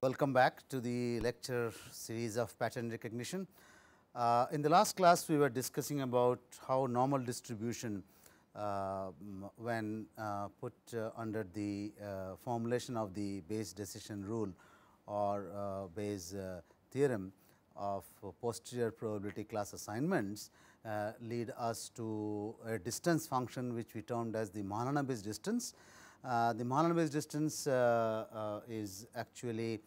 Welcome back to the lecture series of pattern recognition. Uh, in the last class, we were discussing about how normal distribution uh, when uh, put uh, under the uh, formulation of the Bayes decision rule or uh, Bayes uh, theorem of posterior probability class assignments uh, lead us to a distance function which we termed as the Mahalanobis distance. Uh, the Mahalanobis distance uh, uh, is actually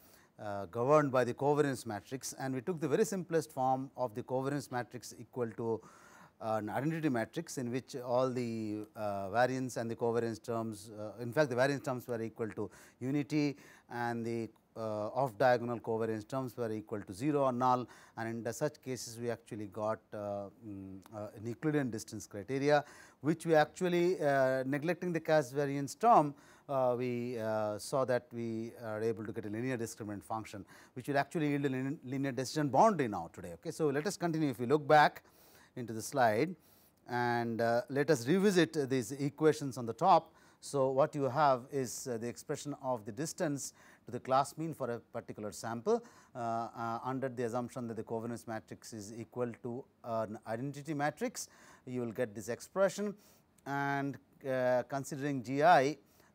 governed by the covariance matrix and we took the very simplest form of the covariance matrix equal to an identity matrix in which all the variance and the covariance terms, in fact the variance terms were equal to unity and the uh, off diagonal covariance terms were equal to 0 or null and in such cases we actually got uh, um, uh, an Euclidean distance criteria which we actually uh, neglecting the Cass variance term uh, we uh, saw that we are able to get a linear discriminant function which will actually yield a lin linear decision boundary now today. Okay. So, let us continue if we look back into the slide and let us revisit these equations on the top. So, what you have is the expression of the distance to the class mean for a particular sample uh, uh, under the assumption that the covariance matrix is equal to an identity matrix you will get this expression and uh, considering GI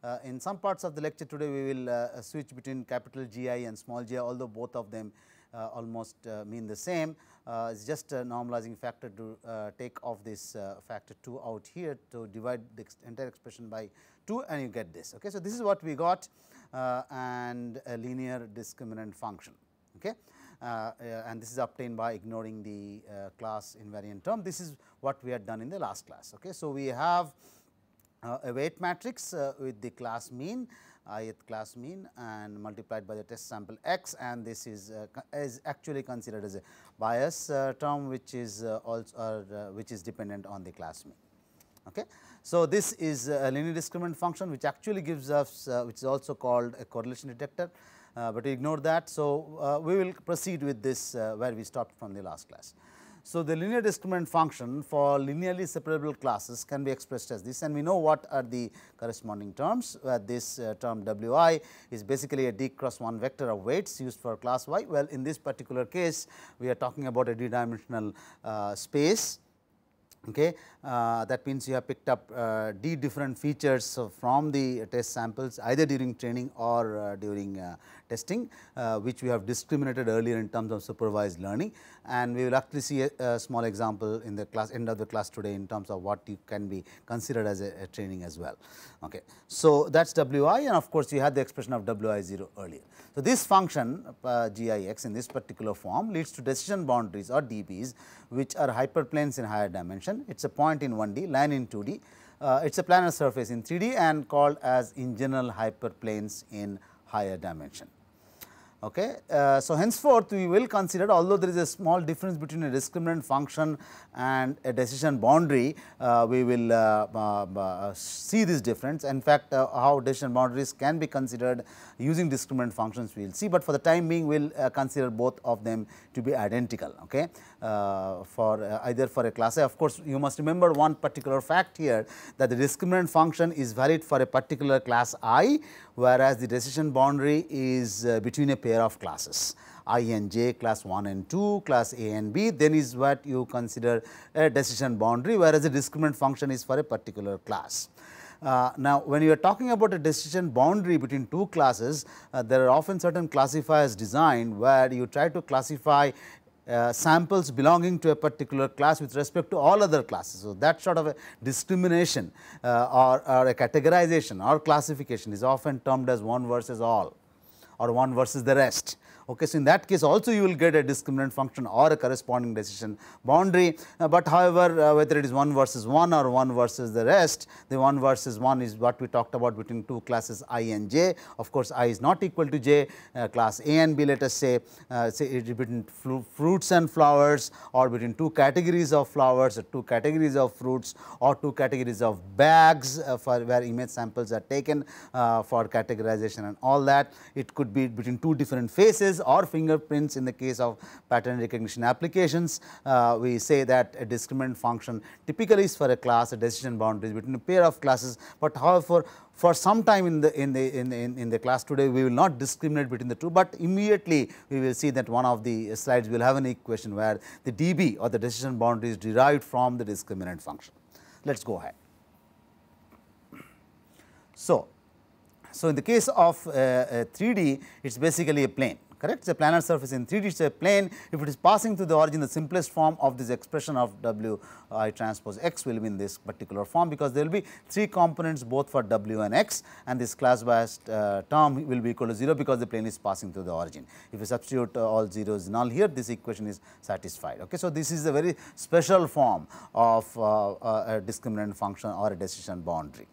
uh, in some parts of the lecture today we will uh, switch between capital GI and small gi although both of them uh, almost mean the same. it is just a normalizing factor to take off this factor 2 out here to divide the entire expression by 2 and you get this. Okay. So, this is what we got uh, and a linear discriminant function. Okay? Uh, uh, and this is obtained by ignoring the class invariant term. This is what we had done in the last class. Okay? So, we have uh, a weight matrix uh, with the class mean ith class mean and multiplied by the test sample x and this is uh, is actually considered as a bias term which is also which is dependent on the class mean okay so, this is a linear discriminant function which actually gives us uh, which is also called a correlation detector, uh, but we ignore that. So, uh, we will proceed with this where we stopped from the last class. So, the linear discriminant function for linearly separable classes can be expressed as this and we know what are the corresponding terms. Uh, this uh, term w i is basically a d cross 1 vector of weights used for class y. Well, in this particular case we are talking about a d dimensional uh, space Okay. Uh, that means you have picked up uh, d different features uh, from the test samples either during training or uh, during uh, testing uh, which we have discriminated earlier in terms of supervised learning and we will actually see a, a small example in the class end of the class today in terms of what you can be considered as a, a training as well. Okay. So, that is Wi and of course, you had the expression of Wi 0 earlier. So, this function uh, Gix in this particular form leads to decision boundaries or DBs which are hyperplanes in higher dimension. It is a point in 1D, line in 2D. Uh, it is a planar surface in 3D and called as in general hyperplanes in higher dimension. Okay. Uh, so, henceforth we will consider although there is a small difference between a discriminant function and a decision boundary, uh, we will uh, uh, uh see this difference. In fact, uh, how decision boundaries can be considered using discriminant functions we will see, but for the time being we will consider both of them to be identical. Okay uh, for uh, either for a class A. Of course, you must remember one particular fact here that the discriminant function is valid for a particular class I, whereas the decision boundary is uh, between a pair of classes i and j class 1 and 2 class a and b then is what you consider a decision boundary whereas the discriminant function is for a particular class. Uh, now, when you are talking about a decision boundary between two classes, uh, there are often certain classifiers designed where you try to classify uh, samples belonging to a particular class with respect to all other classes. So, that sort of a discrimination uh, or, or, a categorization or classification is often termed as one versus all or one versus the rest. Okay, so in that case also you will get a discriminant function or a corresponding decision boundary. Uh, but however, uh, whether it is 1 versus 1 or 1 versus the rest, the 1 versus 1 is what we talked about between two classes i and j. Of course, i is not equal to j, uh, class a and b let us say, uh, say it is between fruits and flowers or between two categories of flowers or uh, two categories of fruits or two categories of bags uh, for where image samples are taken for categorization and all that. It could be between two different faces or fingerprints in the case of pattern recognition applications. Uh, we say that a discriminant function typically is for a class a decision boundary between a pair of classes, but however for some time in the in the in, in, in the class today we will not discriminate between the two, but immediately we will see that one of the slides will have an equation where the DB or the decision boundary is derived from the discriminant function. Let us go ahead. So, so in the case of uh, uh, 3D, it is basically a plane correct. So, planar surface in 3D is a plane if it is passing through the origin the simplest form of this expression of W uh, i transpose x will be in this particular form because there will be 3 components both for W and x and this class biased uh, term will be equal to 0 because the plane is passing through the origin. If you substitute uh, all zeros null here this equation is satisfied. Okay. So, this is a very special form of uh, uh, a discriminant function or a decision boundary.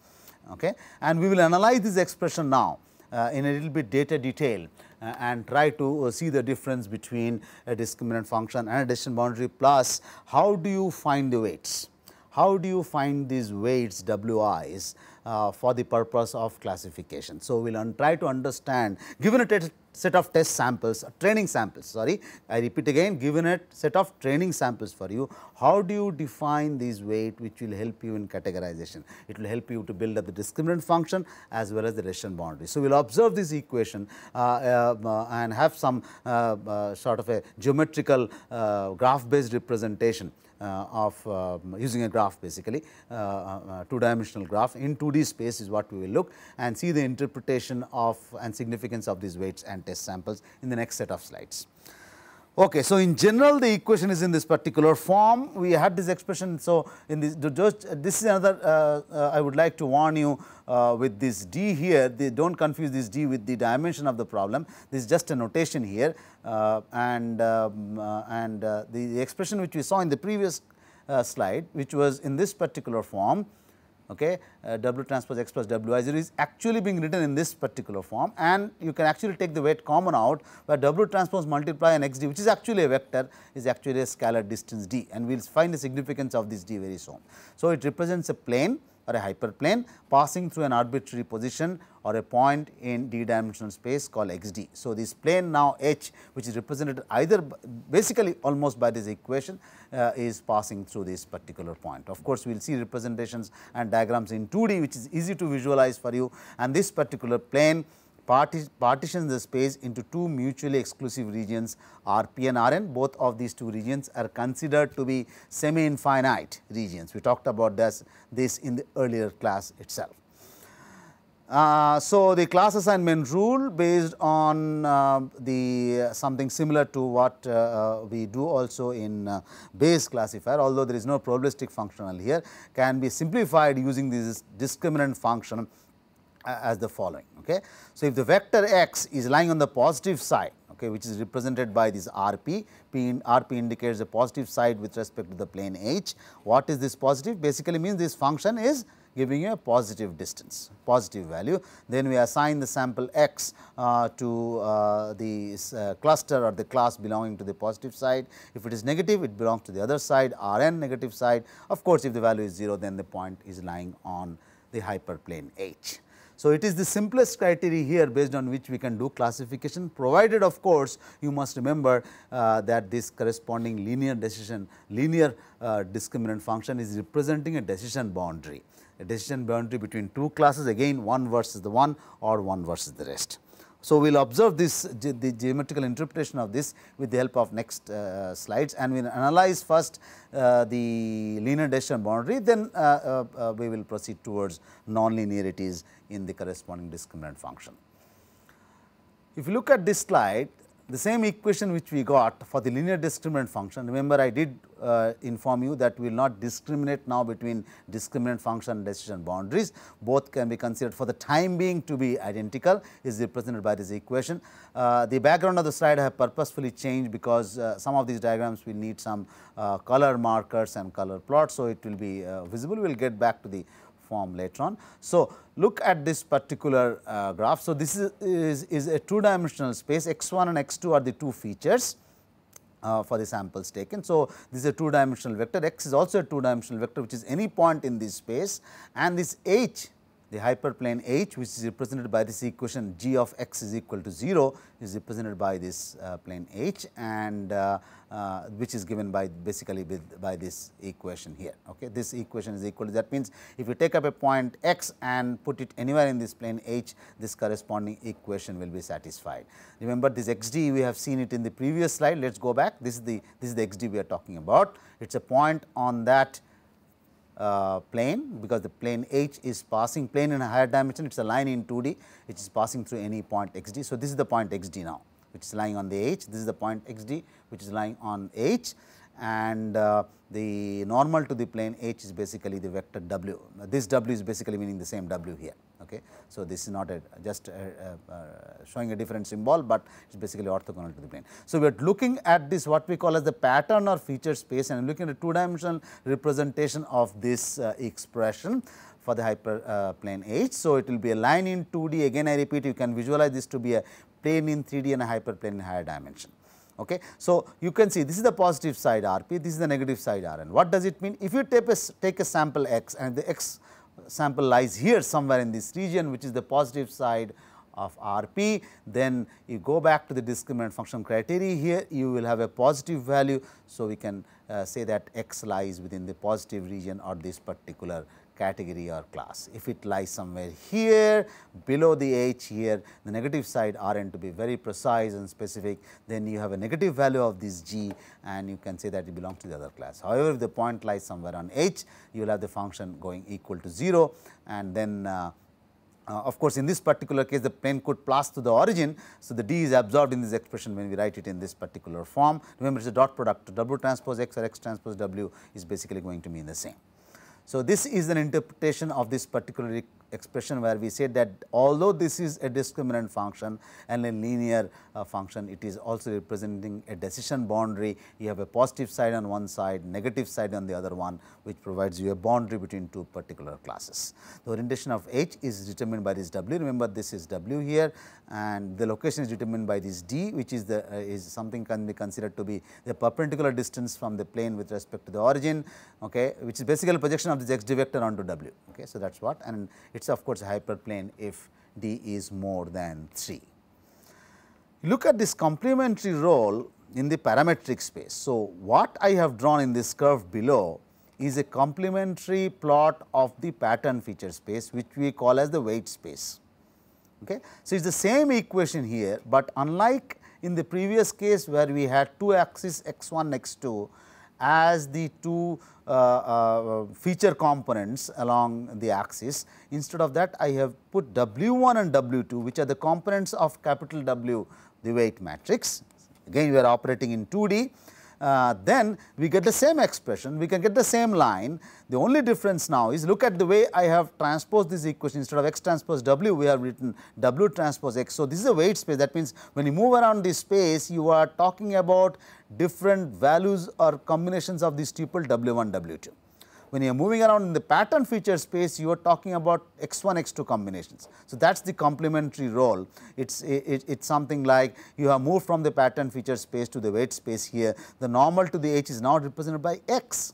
Okay. And we will analyze this expression now uh, in a little bit data detail uh, and try to uh, see the difference between a discriminant function and a decision boundary plus how do you find the weights? How do you find these weights WIs uh, for the purpose of classification? So, we will try to understand given a set of test samples, uh, training samples, sorry. I repeat again, given a set of training samples for you, how do you define these weight which will help you in categorization? It will help you to build up the discriminant function as well as the Russian boundary. So, we will observe this equation uh, uh, uh, and have some uh, uh sort of a geometrical graph based representation uh, of um, using a graph basically, uh, uh, two dimensional graph in 2D space is what we will look and see the interpretation of and significance of these weights and test samples in the next set of slides. Okay, so in general the equation is in this particular form, we had this expression. So, in this just this is another uh, uh, I would like to warn you uh, with this d here, they do not confuse this d with the dimension of the problem, this is just a notation here uh, and, um, uh, and uh, the expression which we saw in the previous slide which was in this particular form okay, uh, W transpose x plus W i 0 is actually being written in this particular form and you can actually take the weight common out where W transpose multiply and x d which is actually a vector is actually a scalar distance d and we will find the significance of this d very soon. So, it represents a plane or a hyperplane passing through an arbitrary position or a point in d dimensional space called xd. So, this plane now h which is represented either basically almost by this equation uh, is passing through this particular point. Of course, we will see representations and diagrams in 2D which is easy to visualize for you and this particular plane parti partitions the space into two mutually exclusive regions Rp and Rn. Both of these two regions are considered to be semi-infinite regions. We talked about this, this in the earlier class itself. Uh, so, the class assignment rule based on uh, the uh, something similar to what uh, uh, we do also in uh, Bayes classifier, although there is no probabilistic functional here, can be simplified using this discriminant function as the following. Okay? So, if the vector x is lying on the positive side, okay, which is represented by this rp, P in, rp indicates the positive side with respect to the plane h. What is this positive? Basically means this function is giving you a positive distance, positive value. Then we assign the sample x uh, to uh, the uh, cluster or the class belonging to the positive side. If it is negative, it belongs to the other side, Rn negative side. Of course, if the value is 0, then the point is lying on the hyperplane H. So, it is the simplest criteria here based on which we can do classification provided of course, you must remember uh, that this corresponding linear decision, linear uh, discriminant function is representing a decision boundary, a decision boundary between two classes again one versus the one or one versus the rest. So, we will observe this the geometrical interpretation of this with the help of next uh, slides and we will analyze first uh, the linear decision boundary then uh, uh, uh we will proceed towards nonlinearities in the corresponding discriminant function. If you look at this slide the same equation which we got for the linear discriminant function, remember I did uh, inform you that we will not discriminate now between discriminant function and decision boundaries, both can be considered for the time being to be identical is represented by this equation. Uh, the background of the slide I have purposefully changed because uh, some of these diagrams will need some uh, color markers and color plots, so it will be uh, visible, we will get back to the form later on. So, look at this particular uh, graph. So, this is, is, is a two dimensional space x 1 and x 2 are the two features. Uh, for the samples taken. So, this is a two dimensional vector x is also a two dimensional vector which is any point in this space and this h the hyperplane h which is represented by this equation g of x is equal to 0 is represented by this uh, plane h and uh, uh, which is given by basically by this equation here. Okay, This equation is equal to that means, if you take up a point x and put it anywhere in this plane h, this corresponding equation will be satisfied. Remember this xd we have seen it in the previous slide, let us go back this is the this is the xd we are talking about. It is a point on that uh, plane because the plane H is passing plane in a higher dimension it is a line in 2D which is passing through any point xd. So, this is the point xd now which is lying on the H. This is the point x d which is lying on H and uh, the normal to the plane H is basically the vector W. this W is basically meaning the same W here. Okay. So, this is not a, just a, a, a showing a different symbol, but it is basically orthogonal to the plane. So, we are looking at this what we call as the pattern or feature space and looking at two dimensional representation of this uh, expression for the hyperplane uh, H. So, it will be a line in 2D again I repeat you can visualize this to be a plane in 3D and a hyperplane in higher dimension. Okay. So, you can see this is the positive side Rp, this is the negative side Rn. What does it mean? If you take a, take a sample x and the x sample lies here somewhere in this region which is the positive side of Rp, then you go back to the discriminant function criteria here, you will have a positive value. So, we can uh, say that x lies within the positive region or this particular category or class. If it lies somewhere here below the H here, the negative side Rn to be very precise and specific, then you have a negative value of this G and you can say that it belongs to the other class. However, if the point lies somewhere on H, you will have the function going equal to 0 and then uh, uh, of course, in this particular case the plane could pass to the origin. So, the d is absorbed in this expression when we write it in this particular form. Remember it is a dot product W transpose x or x transpose W is basically going to mean the same. So, this is an interpretation of this particular expression where we say that although this is a discriminant function and a linear uh, function, it is also representing a decision boundary. You have a positive side on one side, negative side on the other one, which provides you a boundary between two particular classes. The orientation of H is determined by this W. Remember, this is W here and the location is determined by this d which is the uh, is something can be considered to be the perpendicular distance from the plane with respect to the origin okay which is basically projection of this xd vector onto w okay so that's what and it's of course a hyperplane if d is more than 3 look at this complementary role in the parametric space so what i have drawn in this curve below is a complementary plot of the pattern feature space which we call as the weight space Okay. So, it is the same equation here, but unlike in the previous case where we had two axes x 1 x 2 as the two uh, uh, feature components along the axis. Instead of that I have put W 1 and W 2 which are the components of capital W the weight matrix. Again we are operating in 2D uh, then we get the same expression, we can get the same line. The only difference now is look at the way I have transposed this equation instead of x transpose w, we have written w transpose x. So, this is a weight space that means when you move around this space, you are talking about different values or combinations of these tuple w1, w2. When you are moving around in the pattern feature space, you are talking about x1, x2 combinations. So, that is the complementary role. It's, it, it's something like you have moved from the pattern feature space to the weight space here. The normal to the h is now represented by x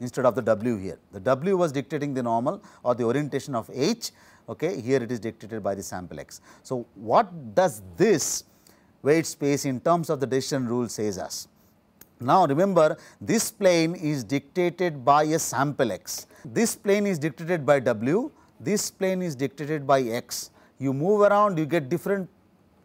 instead of the w here. The w was dictating the normal or the orientation of h, okay. here it is dictated by the sample x. So, what does this weight space in terms of the decision rule says us? Now remember this plane is dictated by a sample x, this plane is dictated by w, this plane is dictated by x. You move around you get different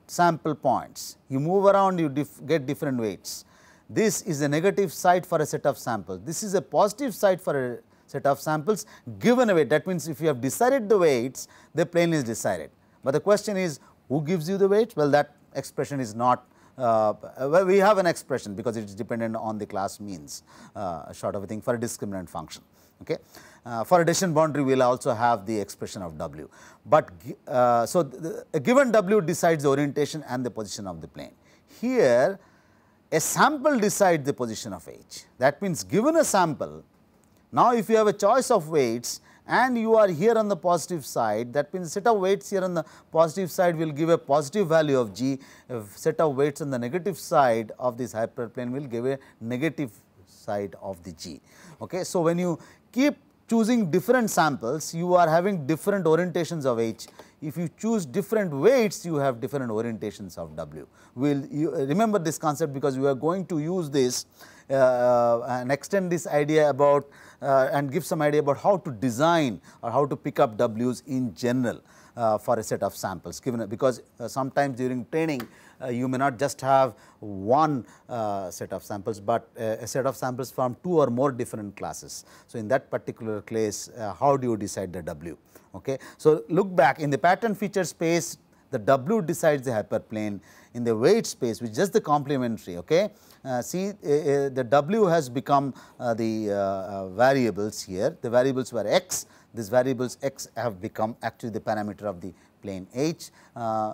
sample points, you move around you dif get different weights. This is a negative side for a set of samples, this is a positive side for a set of samples given a weight that means if you have decided the weights the plane is decided. But the question is who gives you the weight? Well that expression is not uh, well, we have an expression because it is dependent on the class means uh, sort of a thing for a discriminant function. Okay. Uh, for addition boundary, we will also have the expression of W. But so, the, the given W decides the orientation and the position of the plane. Here, a sample decides the position of H. That means, given a sample, now if you have a choice of weights, and you are here on the positive side that means set of weights here on the positive side will give a positive value of g set of weights on the negative side of this hyperplane will give a negative side of the g. Okay. So, when you keep choosing different samples you are having different orientations of h. If you choose different weights you have different orientations of w. We will remember this concept because we are going to use this uh, and extend this idea about uh, and give some idea about how to design or how to pick up W's in general uh, for a set of samples given because uh, sometimes during training uh, you may not just have one uh, set of samples, but uh, a set of samples from two or more different classes. So, in that particular case how do you decide the W? Okay. So, look back in the pattern feature space the W decides the hyperplane in the weight space which is just the complementary okay uh, see eh, eh, the W has become uh, the uh, variables here, the variables were X, these variables X have become actually the parameter of the plane H.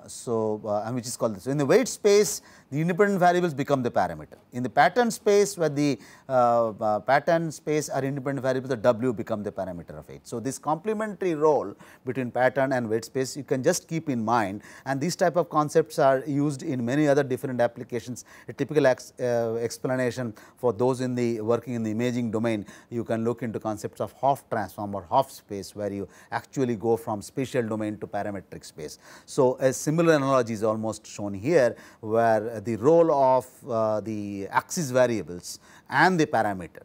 so, and which is called this. In the weight space, the independent variables become the parameter. In the pattern space where the uh, uh, pattern space are independent variables the W become the parameter of H. So, this complementary role between pattern and weight space you can just keep in mind and these type of concepts are used in many other different applications. A typical ex, uh, explanation for those in the working in the imaging domain you can look into concepts of half transform or half space where you actually go from spatial domain to parametric space. So, a similar analogy is almost shown here where uh, the role of uh, the axis variables and the parameter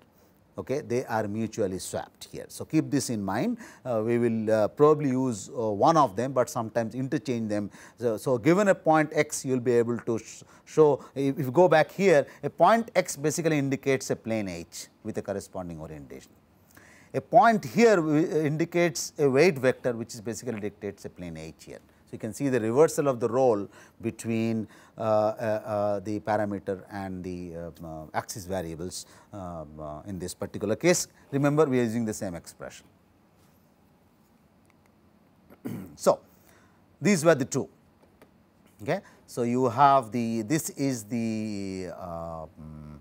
okay they are mutually swapped here. So, keep this in mind uh, we will uh, probably use uh, one of them, but sometimes interchange them. So, so given a point x you will be able to sh show if, if you go back here a point x basically indicates a plane h with a corresponding orientation. A point here uh, indicates a weight vector which is basically dictates a plane h here you can see the reversal of the role between uh, uh, uh the parameter and the um, uh, axis variables um, uh, in this particular case. Remember, we are using the same expression. so, these were the two. Okay. So, you have the this is the um,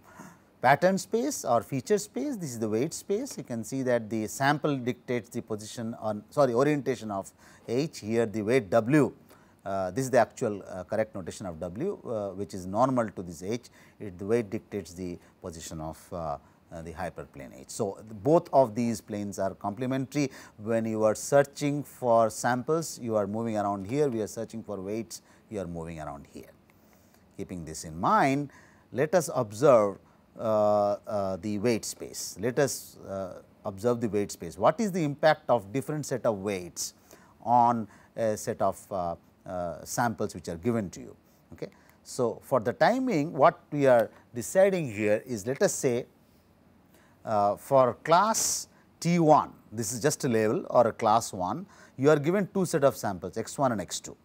pattern space or feature space, this is the weight space. You can see that the sample dictates the position on sorry orientation of H, here the weight W. Uh, this is the actual uh, correct notation of W uh, which is normal to this H, it, the weight dictates the position of uh, uh, the hyperplane H. So, both of these planes are complementary. When you are searching for samples, you are moving around here, we are searching for weights, you are moving around here. Keeping this in mind, let us observe uh, uh, the weight space. Let us uh, observe the weight space. What is the impact of different set of weights on a set of samples which are given to you. Okay. So, for the timing what we are deciding here is let us say uh, for class T 1 this is just a label or a class 1 you are given two set of samples x 1 and x 2.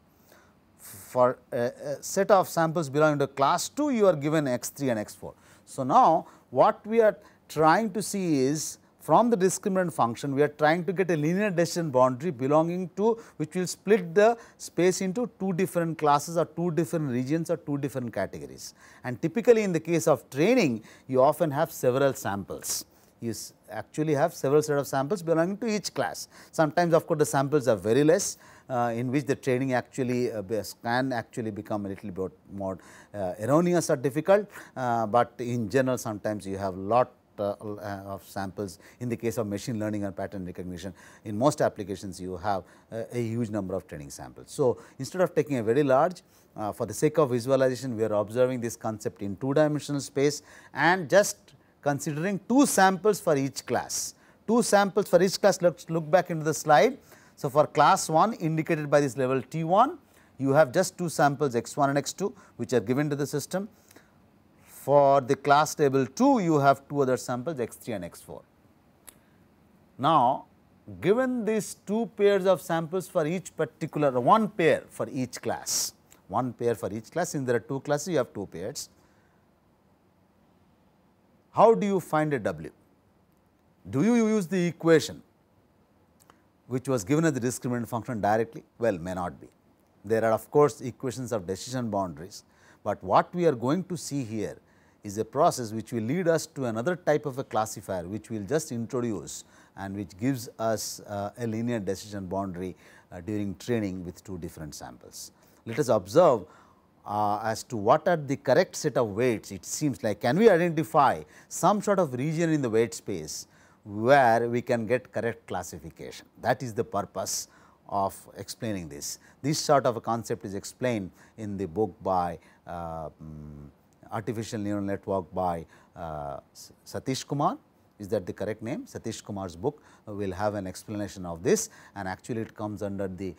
For a, a set of samples belonging to class 2 you are given x 3 and x 4. So, now what we are trying to see is from the discriminant function we are trying to get a linear decision boundary belonging to which will split the space into two different classes or two different regions or two different categories. And typically in the case of training you often have several samples you actually have several set of samples belonging to each class. Sometimes of course the samples are very less uh, in which the training actually uh, can actually become a little bit more uh, erroneous or difficult, but in general sometimes you have lot uh, of samples in the case of machine learning and pattern recognition in most applications you have uh, a huge number of training samples. So, instead of taking a very large uh, for the sake of visualization we are observing this concept in two dimensional space and just considering two samples for each class. Two samples for each class let us look back into the slide so, for class 1 indicated by this level T1, you have just two samples x1 and x2 which are given to the system. For the class table 2, you have two other samples x3 and x4. Now, given these two pairs of samples for each particular one pair for each class, one pair for each class, since there are two classes, you have two pairs. How do you find a W? Do you use the equation which was given as the discriminant function directly? Well, may not be. There are of course equations of decision boundaries, but what we are going to see here is a process which will lead us to another type of a classifier which we will just introduce and which gives us uh, a linear decision boundary uh, during training with two different samples. Let us observe uh, as to what are the correct set of weights it seems like can we identify some sort of region in the weight space where we can get correct classification. That is the purpose of explaining this. This sort of a concept is explained in the book by uh, um, Artificial Neural Network by uh, Satish Kumar. Is that the correct name? Satish Kumar's book will have an explanation of this and actually it comes under the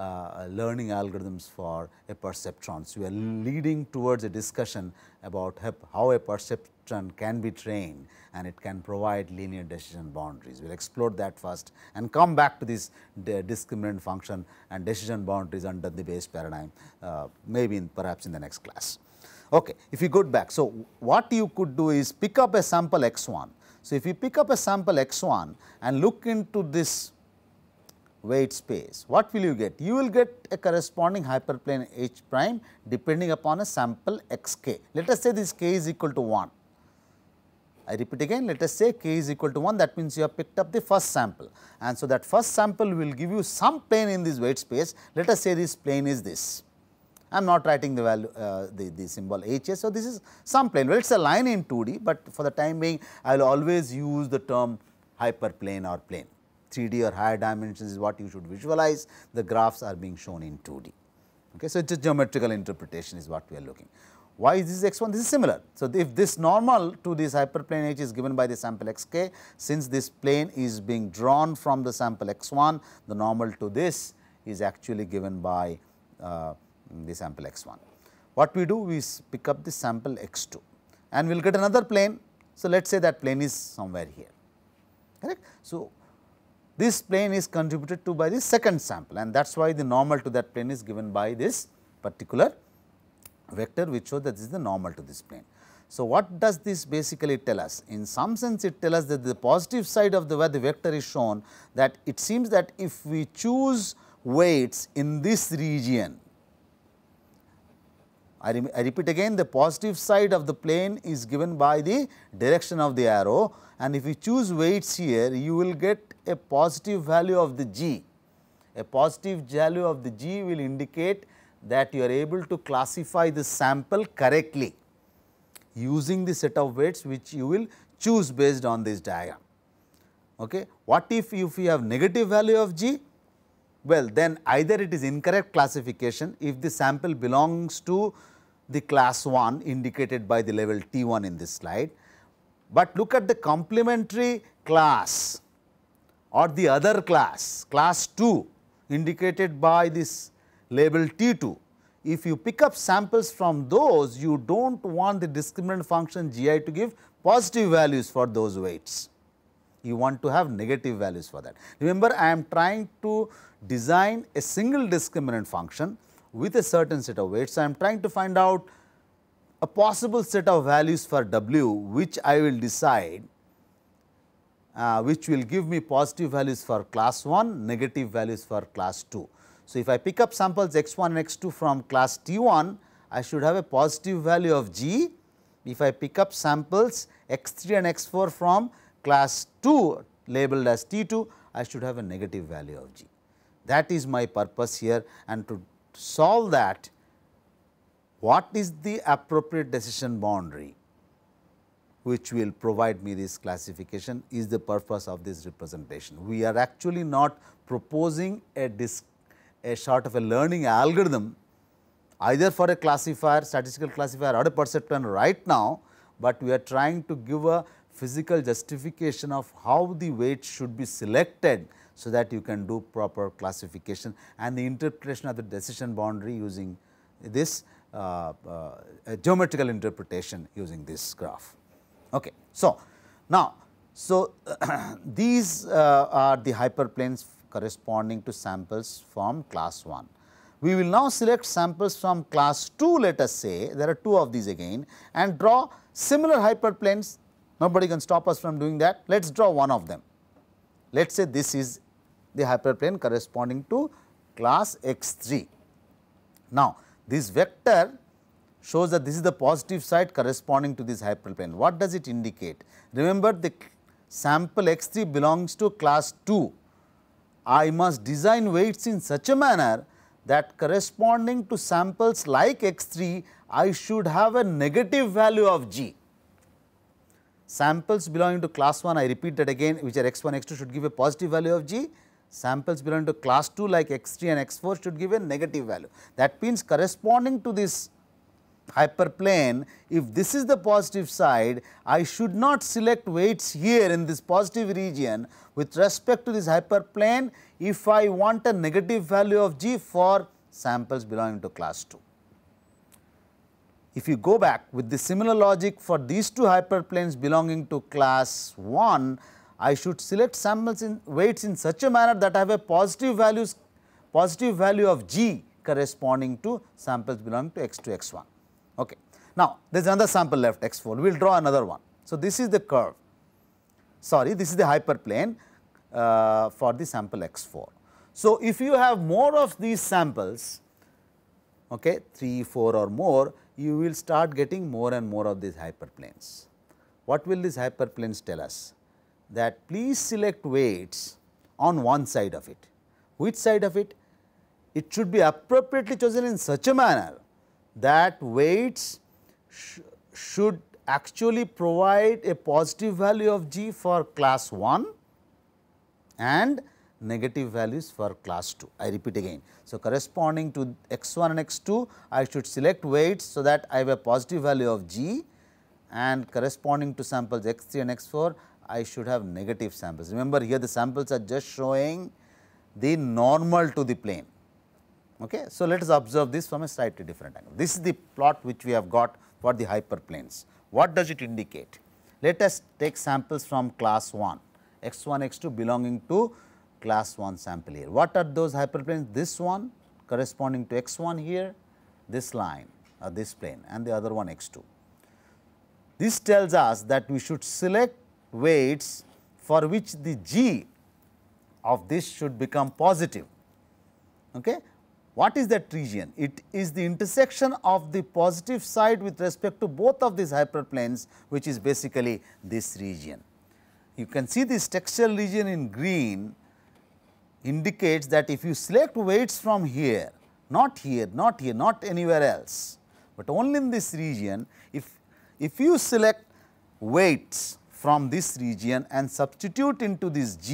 uh, learning algorithms for a perceptron. So, we are leading towards a discussion about how a perceptron can be trained and it can provide linear decision boundaries. We will explore that first and come back to this discriminant function and decision boundaries under the Bayes paradigm uh, maybe in perhaps in the next class. Okay, if you go back, so what you could do is pick up a sample x1. So, if you pick up a sample x1 and look into this weight space. What will you get? You will get a corresponding hyperplane h prime depending upon a sample xk. Let us say this k is equal to 1. I repeat again, let us say k is equal to 1 that means you have picked up the first sample and so that first sample will give you some plane in this weight space. Let us say this plane is this. I am not writing the value uh, the, the symbol hs. So, this is some plane. Well, it is a line in 2D, but for the time being I will always use the term hyperplane or plane. 3D or higher dimensions is what you should visualize. The graphs are being shown in 2D. Okay, so it is geometrical interpretation is what we are looking. Why is this x1? This is similar. So, if this normal to this hyperplane h is given by the sample xk, since this plane is being drawn from the sample x1, the normal to this is actually given by uh, the sample x1. What we do? We pick up the sample x2 and we will get another plane. So, let us say that plane is somewhere here, correct. So, this plane is contributed to by the second sample and that is why the normal to that plane is given by this particular vector which shows that this is the normal to this plane. So, what does this basically tell us? In some sense it tells us that the positive side of the where the vector is shown that it seems that if we choose weights in this region, I, re I repeat again the positive side of the plane is given by the direction of the arrow and if you choose weights here you will get a positive value of the G. A positive value of the G will indicate that you are able to classify the sample correctly using the set of weights which you will choose based on this diagram. Okay. What if, if you have negative value of G? Well, then either it is incorrect classification if the sample belongs to the class 1 indicated by the level T 1 in this slide but look at the complementary class or the other class, class 2 indicated by this label T2. If you pick up samples from those, you do not want the discriminant function Gi to give positive values for those weights. You want to have negative values for that. Remember, I am trying to design a single discriminant function with a certain set of weights. I am trying to find out a possible set of values for W which I will decide uh, which will give me positive values for class 1, negative values for class 2. So, if I pick up samples x 1 and x 2 from class T 1, I should have a positive value of g. If I pick up samples x 3 and x 4 from class 2 labeled as T 2, I should have a negative value of g. That is my purpose here and to solve that what is the appropriate decision boundary which will provide me this classification is the purpose of this representation. We are actually not proposing a, disc, a sort of a learning algorithm either for a classifier, statistical classifier or a perceptron right now, but we are trying to give a physical justification of how the weight should be selected so that you can do proper classification and the interpretation of the decision boundary using this uh, uh, geometrical interpretation using this graph. Okay. So, now, so these uh, are the hyperplanes corresponding to samples from class 1. We will now select samples from class 2 let us say there are 2 of these again and draw similar hyperplanes nobody can stop us from doing that let us draw one of them. Let us say this is the hyperplane corresponding to class x 3. Now, this vector shows that this is the positive side corresponding to this hyperplane. What does it indicate? Remember the sample x3 belongs to class 2. I must design weights in such a manner that corresponding to samples like x3, I should have a negative value of g. Samples belonging to class 1, I repeat that again, which are x1, x2 should give a positive value of g samples belong to class 2 like x3 and x4 should give a negative value. That means corresponding to this hyperplane, if this is the positive side, I should not select weights here in this positive region with respect to this hyperplane if I want a negative value of g for samples belonging to class 2. If you go back with the similar logic for these two hyperplanes belonging to class 1, I should select samples in weights in such a manner that I have a positive values, positive value of G corresponding to samples belonging to x2, x1. Okay. Now, there is another sample left x4, we will draw another one. So, this is the curve, sorry this is the hyperplane uh, for the sample x4. So, if you have more of these samples, okay, 3, 4 or more, you will start getting more and more of these hyperplanes. What will these hyperplanes tell us? that please select weights on one side of it. Which side of it? It should be appropriately chosen in such a manner that weights sh should actually provide a positive value of g for class 1 and negative values for class 2. I repeat again. So, corresponding to x 1 and x 2, I should select weights so that I have a positive value of g and corresponding to samples x 3 and x 4, I should have negative samples. Remember here the samples are just showing the normal to the plane. Okay? So, let us observe this from a slightly different angle. This is the plot which we have got for the hyperplanes. What does it indicate? Let us take samples from class 1, x1, x2 belonging to class 1 sample here. What are those hyperplanes? This one corresponding to x1 here, this line or uh, this plane and the other one x2. This tells us that we should select weights for which the g of this should become positive. Okay? What is that region? It is the intersection of the positive side with respect to both of these hyperplanes which is basically this region. You can see this textual region in green indicates that if you select weights from here, not here, not here, not anywhere else, but only in this region, if, if you select weights from this region and substitute into this G,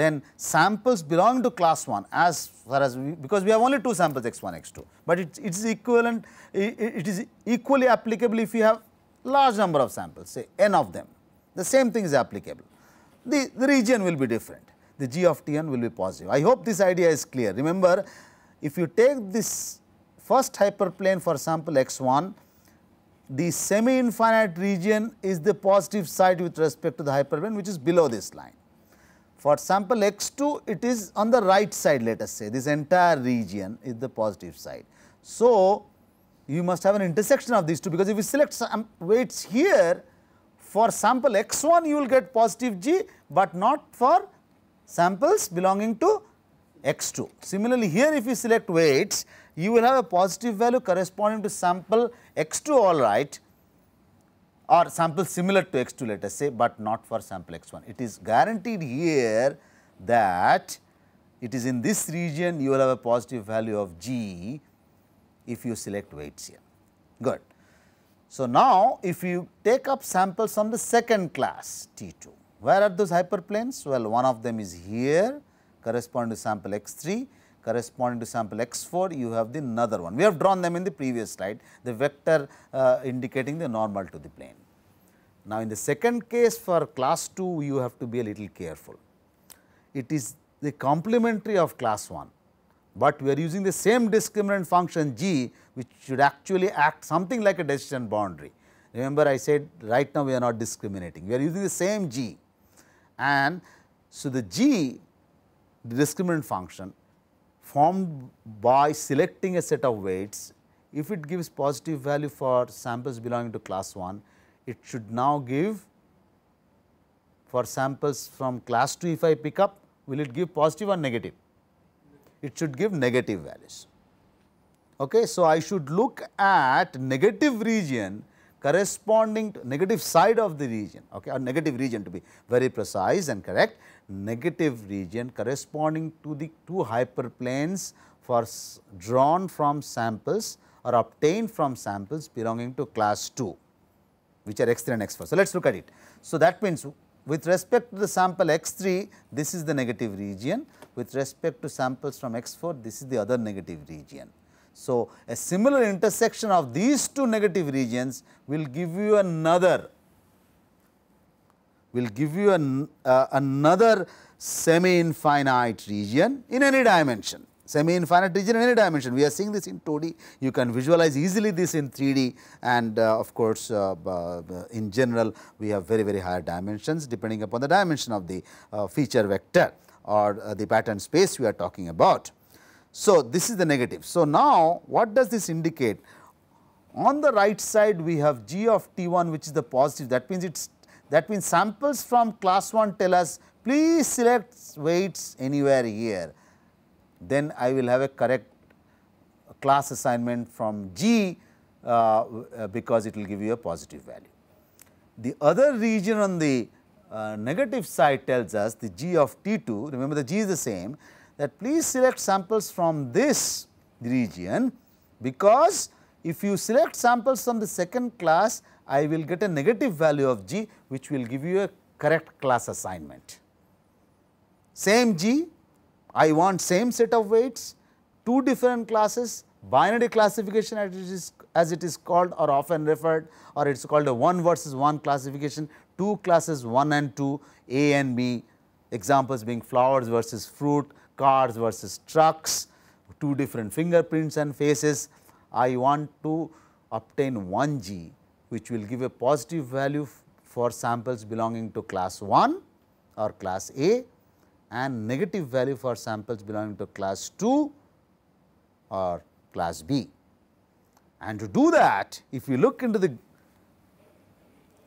then samples belong to class 1 as far as we, because we have only two samples x1, x2, but it, it is equivalent, it, it is equally applicable if you have large number of samples, say n of them, the same thing is applicable. The, the region will be different, the g of tn will be positive. I hope this idea is clear. Remember, if you take this first hyperplane for sample x1, the semi-infinite region is the positive side with respect to the hyperplane which is below this line. For sample x2, it is on the right side let us say, this entire region is the positive side. So, you must have an intersection of these two because if you select some weights here, for sample x1 you will get positive g, but not for samples belonging to x2. Similarly, here if you select weights, you will have a positive value corresponding to sample x2 all right or sample similar to x2 let us say but not for sample x1. It is guaranteed here that it is in this region you will have a positive value of g if you select weights here. Good. So, now if you take up samples from the second class T2, where are those hyperplanes? Well, one of them is here corresponding to sample x3 corresponding to sample x4 you have the another one. We have drawn them in the previous slide the vector uh, indicating the normal to the plane. Now, in the second case for class 2 you have to be a little careful. It is the complementary of class 1, but we are using the same discriminant function g which should actually act something like a decision boundary. Remember I said right now we are not discriminating, we are using the same g and so the g the discriminant function formed by selecting a set of weights, if it gives positive value for samples belonging to class 1, it should now give for samples from class 2 if I pick up, will it give positive or negative? It should give negative values. Okay, so, I should look at negative region corresponding to negative side of the region okay, or negative region to be very precise and correct negative region corresponding to the two hyperplanes for drawn from samples or obtained from samples belonging to class 2 which are x3 and x4. So, let us look at it. So, that means with respect to the sample x3 this is the negative region with respect to samples from x4 this is the other negative region. So, a similar intersection of these two negative regions will give you another will give you an, uh, another semi-infinite region in any dimension. Semi-infinite region in any dimension. We are seeing this in 2D. You can visualize easily this in 3D and uh, of course, uh, in general, we have very, very higher dimensions depending upon the dimension of the uh, feature vector or uh, the pattern space we are talking about. So, this is the negative. So, now what does this indicate? On the right side, we have g of t1 which is the positive that means it is that means samples from class 1 tell us please select weights anywhere here. Then I will have a correct class assignment from G uh, uh because it will give you a positive value. The other region on the uh, negative side tells us the G of T2, remember the G is the same, that please select samples from this region because if you select samples from the second class, I will get a negative value of G which will give you a correct class assignment. Same G, I want same set of weights, two different classes, binary classification as it is, as it is called or often referred or it is called a 1 versus 1 classification, two classes 1 and 2, A and B, examples being flowers versus fruit, cars versus trucks, two different fingerprints and faces. I want to obtain 1 G which will give a positive value for samples belonging to class 1 or class A and negative value for samples belonging to class 2 or class B. And to do that, if you look into the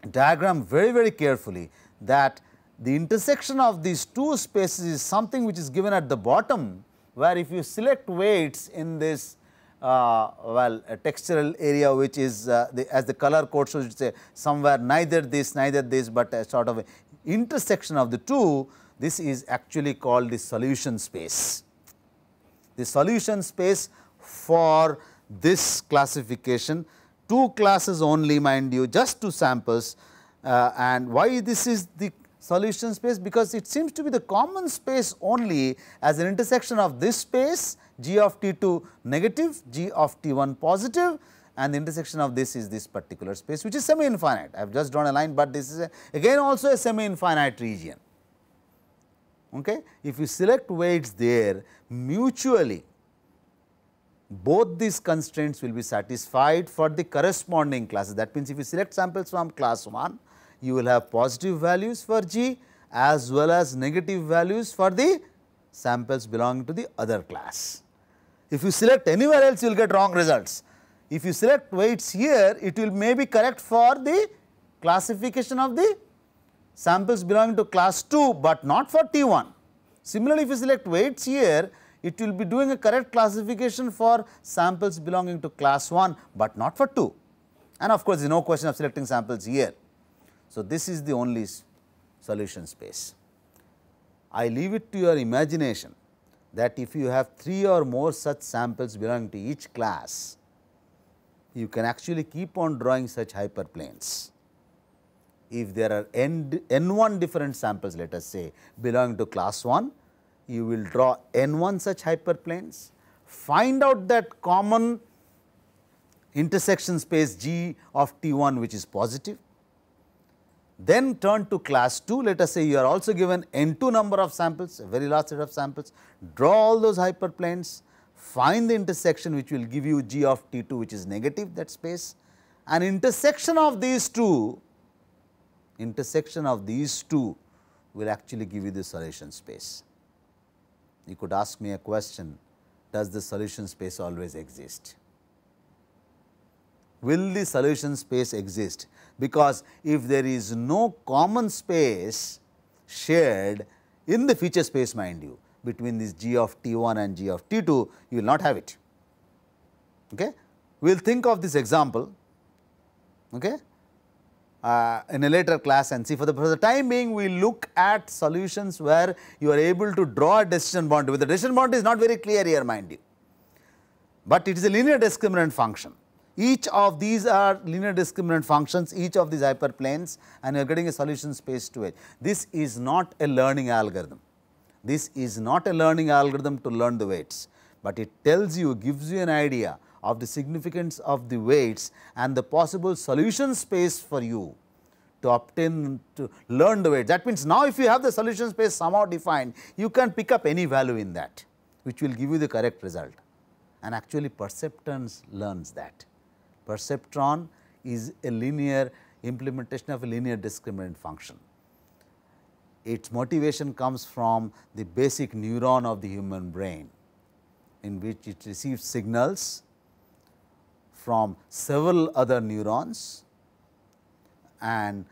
diagram very, very carefully that the intersection of these two spaces is something which is given at the bottom, where if you select weights in this uh, well textural area which is uh, the, as the color code should say somewhere neither this neither this but a sort of intersection of the two this is actually called the solution space. The solution space for this classification two classes only mind you just two samples uh, and why this is the solution space because it seems to be the common space only as an intersection of this space g of t2 negative, g of t1 positive and the intersection of this is this particular space which is semi infinite. I have just drawn a line, but this is a, again also a semi infinite region. Okay. If you select weights there mutually both these constraints will be satisfied for the corresponding classes. That means, if you select samples from class 1 you will have positive values for G as well as negative values for the samples belonging to the other class. If you select anywhere else, you will get wrong results. If you select weights here, it will may be correct for the classification of the samples belonging to class 2, but not for T1. Similarly, if you select weights here, it will be doing a correct classification for samples belonging to class 1, but not for 2. And of course, there is no question of selecting samples here. So, this is the only solution space. I leave it to your imagination that if you have 3 or more such samples belonging to each class, you can actually keep on drawing such hyperplanes. If there are n, n1 different samples let us say belonging to class 1, you will draw n1 such hyperplanes, find out that common intersection space g of t1 which is positive then turn to class 2, let us say you are also given n2 number of samples, a very large set of samples, draw all those hyperplanes, find the intersection which will give you g of t2 which is negative that space and intersection of these two, intersection of these two will actually give you the solution space. You could ask me a question, does the solution space always exist? will the solution space exist? Because if there is no common space shared in the feature space mind you between this g of t1 and g of t2, you will not have it. Okay? We will think of this example okay, uh, in a later class and see for the, for the time being we look at solutions where you are able to draw a decision boundary. the decision boundary is not very clear here mind you, but it is a linear discriminant function each of these are linear discriminant functions, each of these hyperplanes and you are getting a solution space to it. This is not a learning algorithm. This is not a learning algorithm to learn the weights, but it tells you, gives you an idea of the significance of the weights and the possible solution space for you to obtain to learn the weights. That means, now if you have the solution space somehow defined, you can pick up any value in that, which will give you the correct result and actually perceptance learns that perceptron is a linear implementation of a linear discriminant function. Its motivation comes from the basic neuron of the human brain in which it receives signals from several other neurons and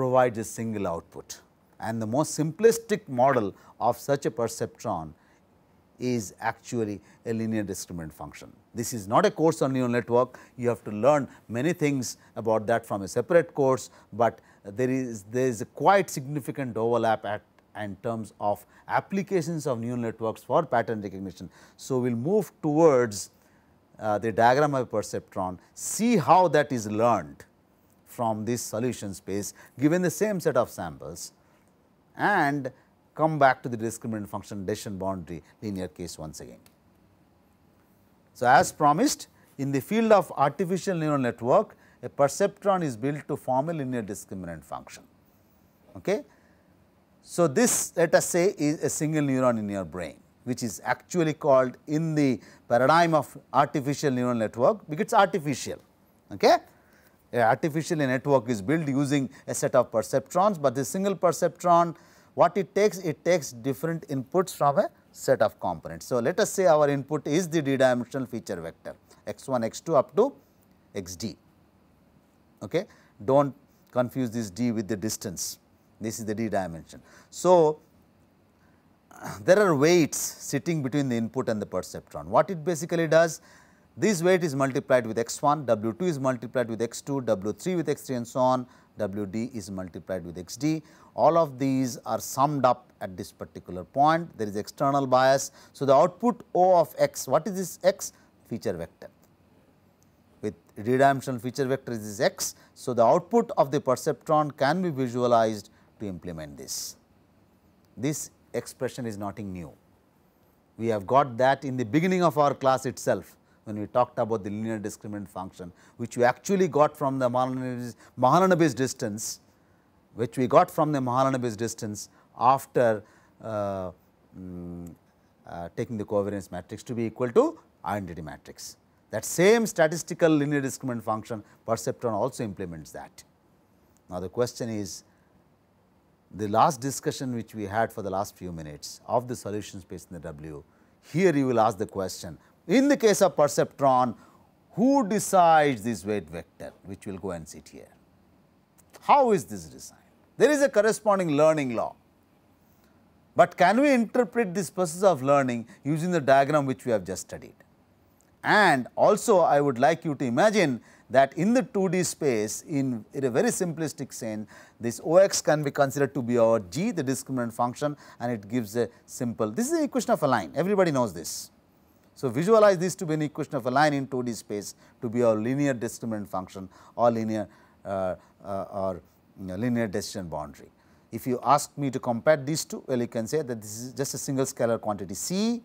provides a single output. And the most simplistic model of such a perceptron is actually a linear discriminant function. This is not a course on neural network, you have to learn many things about that from a separate course, but there is, there is a quite significant overlap at in terms of applications of neural networks for pattern recognition. So, we will move towards uh, the diagram of perceptron, see how that is learned from this solution space given the same set of samples and come back to the discriminant function decision boundary linear case once again. So, as promised in the field of artificial neural network a perceptron is built to form a linear discriminant function. Okay? So, this let us say is a single neuron in your brain which is actually called in the paradigm of artificial neural network because it is artificial. Okay? A artificial network is built using a set of perceptrons, but the single perceptron what it takes? It takes different inputs from a set of components. So, let us say our input is the d dimensional feature vector x1, x2 up to xd. Okay. Do not confuse this d with the distance, this is the d dimension. So, there are weights sitting between the input and the perceptron. What it basically does? This weight is multiplied with x1, w2 is multiplied with x2, w3 with x3 and so on WD is multiplied with XD. All of these are summed up at this particular point. There is external bias. So, the output O of X, what is this X? Feature vector. With redimensional feature vector is this X. So, the output of the perceptron can be visualized to implement this. This expression is nothing new. We have got that in the beginning of our class itself when we talked about the linear discriminant function, which we actually got from the Mahalanobis distance, which we got from the Mahalanobis distance after uh, um, uh, taking the covariance matrix to be equal to identity matrix. That same statistical linear discriminant function perceptron also implements that. Now, the question is the last discussion which we had for the last few minutes of the solution space in the W, here you will ask the question in the case of perceptron, who decides this weight vector, which will go and sit here? How is this decided? There is a corresponding learning law. But can we interpret this process of learning using the diagram which we have just studied? And also I would like you to imagine that in the 2D space in, in a very simplistic sense this Ox can be considered to be our G the discriminant function and it gives a simple this is the equation of a line everybody knows this. So, visualize this to be an equation of a line in 2D space to be our linear discriminant function or linear uh, uh, or you know, linear decision boundary. If you ask me to compare these two, well you can say that this is just a single scalar quantity C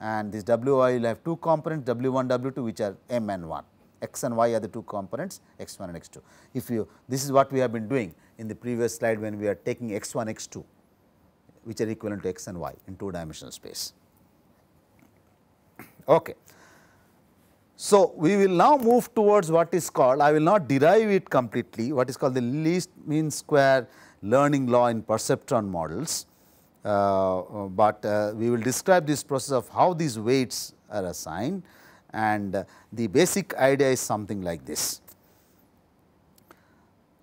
and this Wi will have two components W1, W2 which are M and 1, X and Y are the two components X1 and X2. If you, this is what we have been doing in the previous slide when we are taking X1, X2 which are equivalent to X and Y in two dimensional space. Okay. So, we will now move towards what is called, I will not derive it completely, what is called the least mean square learning law in perceptron models, uh, uh but uh, we will describe this process of how these weights are assigned and uh, the basic idea is something like this.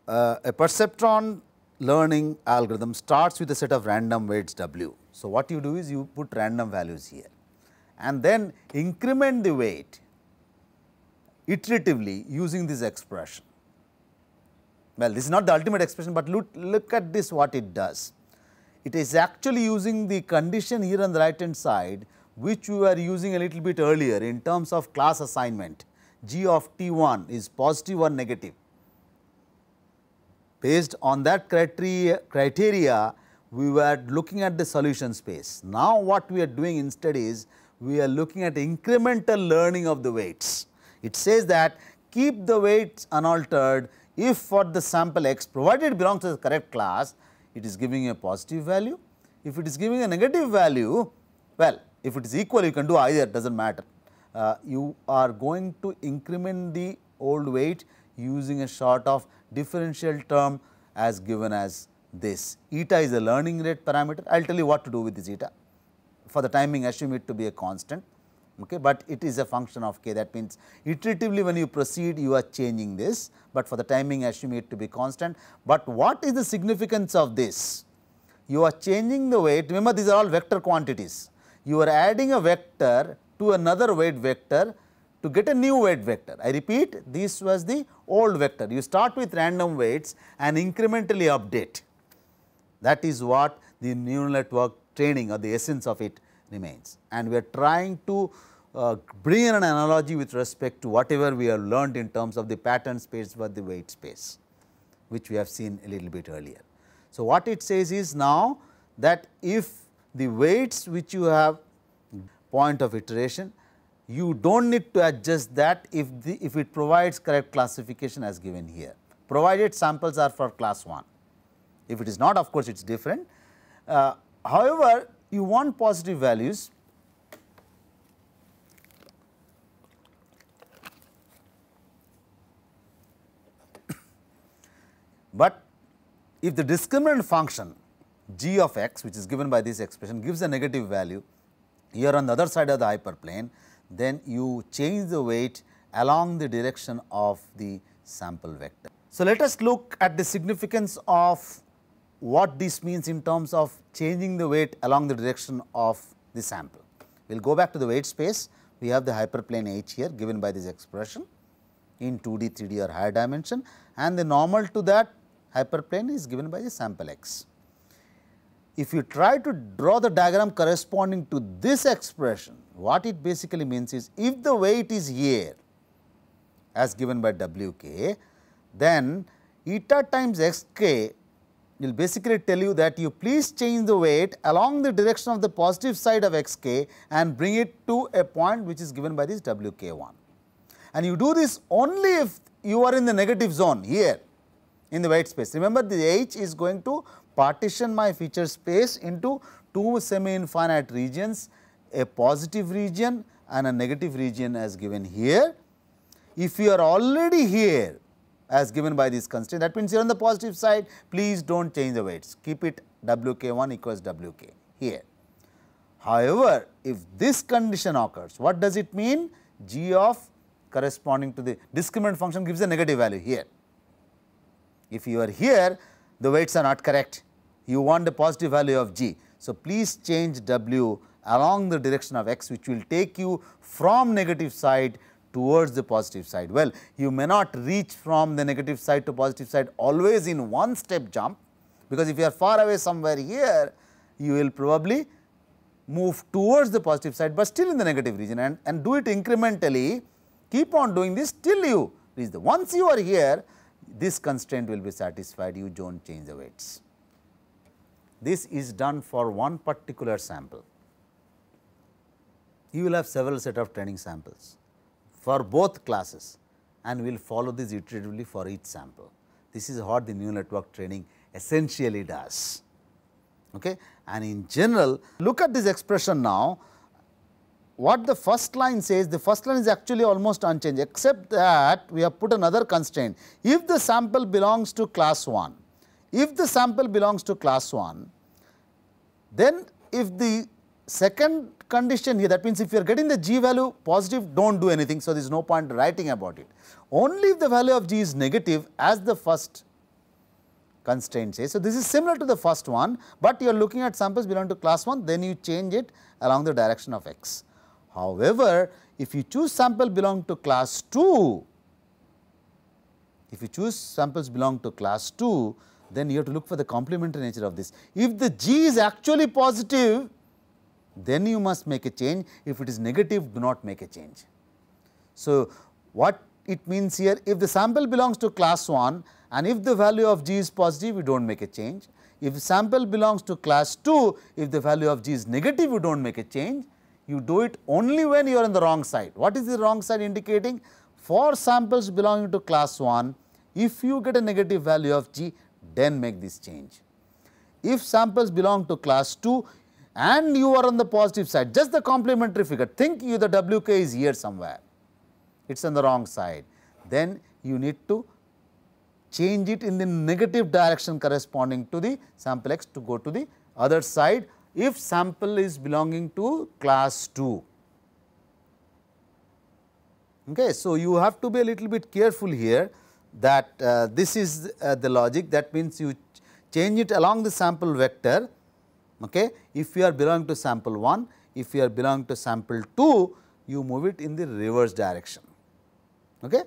Uh, a perceptron learning algorithm starts with a set of random weights w. So, what you do is you put random values here and then increment the weight iteratively using this expression. Well, this is not the ultimate expression, but look, look at this what it does. It is actually using the condition here on the right hand side, which we were using a little bit earlier in terms of class assignment, g of t1 is positive or negative. Based on that criteria, criteria, we were looking at the solution space. Now, what we are doing instead is, we are looking at incremental learning of the weights. It says that keep the weights unaltered if for the sample x provided it belongs to the correct class, it is giving a positive value. If it is giving a negative value, well, if it is equal, you can do either, does not matter. Uh, you are going to increment the old weight using a sort of differential term as given as this. Eta is a learning rate parameter. I will tell you what to do with this eta for the timing assume it to be a constant, okay, but it is a function of k that means iteratively when you proceed you are changing this, but for the timing assume it to be constant. But what is the significance of this? You are changing the weight remember these are all vector quantities, you are adding a vector to another weight vector to get a new weight vector. I repeat this was the old vector. You start with random weights and incrementally update. That is what the neural network training or the essence of it remains. And we are trying to uh, bring in an analogy with respect to whatever we have learned in terms of the pattern space but the weight space, which we have seen a little bit earlier. So, what it says is now that if the weights which you have point of iteration, you do not need to adjust that if the if it provides correct classification as given here, provided samples are for class 1. If it is not of course, it is different. Uh, however, you want positive values, but if the discriminant function g of x which is given by this expression gives a negative value here on the other side of the hyperplane, then you change the weight along the direction of the sample vector. So, let us look at the significance of what this means in terms of changing the weight along the direction of the sample. We will go back to the weight space, we have the hyperplane H here given by this expression in 2D, 3D or higher dimension and the normal to that hyperplane is given by the sample x. If you try to draw the diagram corresponding to this expression, what it basically means is if the weight is here as given by Wk, then eta times xk will basically tell you that you please change the weight along the direction of the positive side of xk and bring it to a point which is given by this wk1. And you do this only if you are in the negative zone here in the weight space. Remember the h is going to partition my feature space into two semi-infinite regions, a positive region and a negative region as given here. If you are already here as given by this constraint. That means, here on the positive side, please do not change the weights, keep it Wk1 equals Wk here. However, if this condition occurs, what does it mean? G of corresponding to the discriminant function gives a negative value here. If you are here, the weights are not correct, you want the positive value of G. So, please change W along the direction of x which will take you from negative side towards the positive side. Well, you may not reach from the negative side to positive side always in one step jump because if you are far away somewhere here, you will probably move towards the positive side but still in the negative region and, and do it incrementally, keep on doing this till you reach the. Once you are here, this constraint will be satisfied, you do not change the weights. This is done for one particular sample. You will have several set of training samples for both classes and we will follow this iteratively for each sample. This is what the neural network training essentially does. Okay? And in general, look at this expression now, what the first line says, the first line is actually almost unchanged except that we have put another constraint. If the sample belongs to class 1, if the sample belongs to class 1, then if the second condition here. That means if you are getting the g value positive, don't do anything. So, there is no point writing about it. Only if the value of g is negative as the first constraint says. So, this is similar to the first one, but you are looking at samples belong to class 1, then you change it along the direction of x. However, if you choose sample belong to class 2, if you choose samples belong to class 2, then you have to look for the complementary nature of this. If the g is actually positive, then you must make a change. If it is negative, do not make a change. So, what it means here, if the sample belongs to class 1 and if the value of g is positive, we do not make a change. If sample belongs to class 2, if the value of g is negative, you do not make a change. You do it only when you are on the wrong side. What is the wrong side indicating? For samples belonging to class 1, if you get a negative value of g, then make this change. If samples belong to class 2, and you are on the positive side, just the complementary figure, think you the Wk is here somewhere, it is on the wrong side, then you need to change it in the negative direction corresponding to the sample x to go to the other side if sample is belonging to class 2. Okay. So, you have to be a little bit careful here that uh, this is uh, the logic that means you ch change it along the sample vector Okay? If you are belonging to sample 1, if you are belonging to sample 2, you move it in the reverse direction. Okay?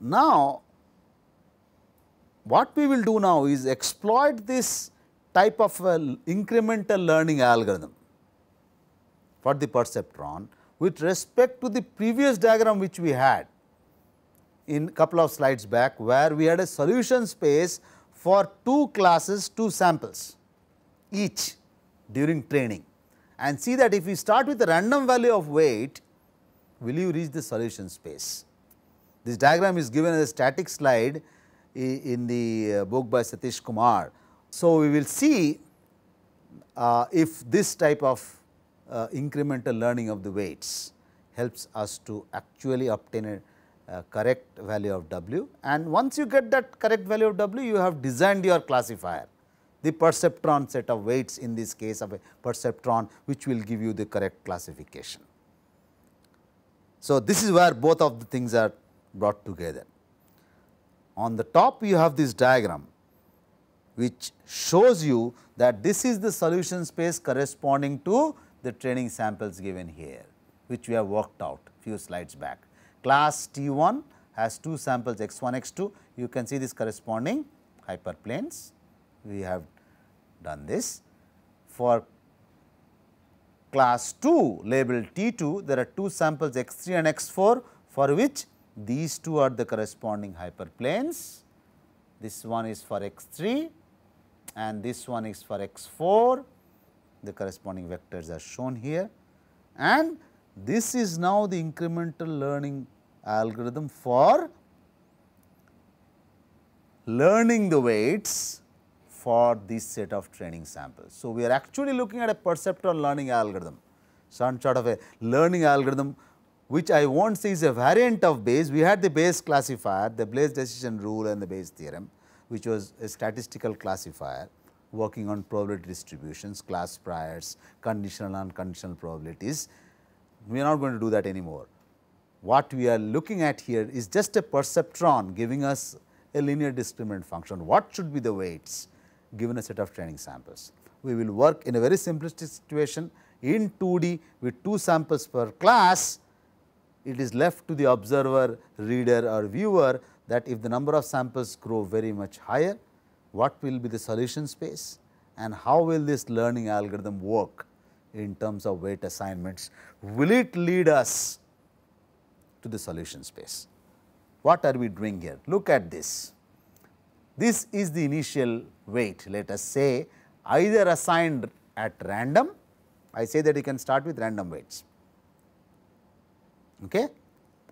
Now, what we will do now is exploit this type of uh, incremental learning algorithm for the perceptron with respect to the previous diagram which we had in couple of slides back where we had a solution space for two classes, two samples each during training and see that if we start with a random value of weight, will you reach the solution space? This diagram is given as a static slide in the uh, book by Satish Kumar. So, we will see uh, if this type of uh, incremental learning of the weights helps us to actually obtain a uh, correct value of W and once you get that correct value of W, you have designed your classifier the perceptron set of weights in this case of a perceptron which will give you the correct classification. So, this is where both of the things are brought together. On the top you have this diagram which shows you that this is the solution space corresponding to the training samples given here which we have worked out few slides back. Class T 1 has two samples x 1 x 2 you can see this corresponding hyperplanes we have done this. For class 2 labeled T 2, there are two samples x 3 and x 4 for which these two are the corresponding hyperplanes. This one is for x 3 and this one is for x 4, the corresponding vectors are shown here. And this is now the incremental learning algorithm for learning the weights for this set of training samples. So, we are actually looking at a perceptron learning algorithm, some sort of a learning algorithm which I won't say is a variant of Bayes. We had the Bayes classifier, the Bayes decision rule and the Bayes theorem, which was a statistical classifier working on probability distributions, class priors, conditional and unconditional probabilities. We are not going to do that anymore. What we are looking at here is just a perceptron giving us a linear discriminant function. What should be the weights? given a set of training samples. We will work in a very simplistic situation in 2D with two samples per class. It is left to the observer, reader or viewer that if the number of samples grow very much higher, what will be the solution space and how will this learning algorithm work in terms of weight assignments? Will it lead us to the solution space? What are we doing here? Look at this. This is the initial weight, let us say either assigned at random, I say that you can start with random weights, okay?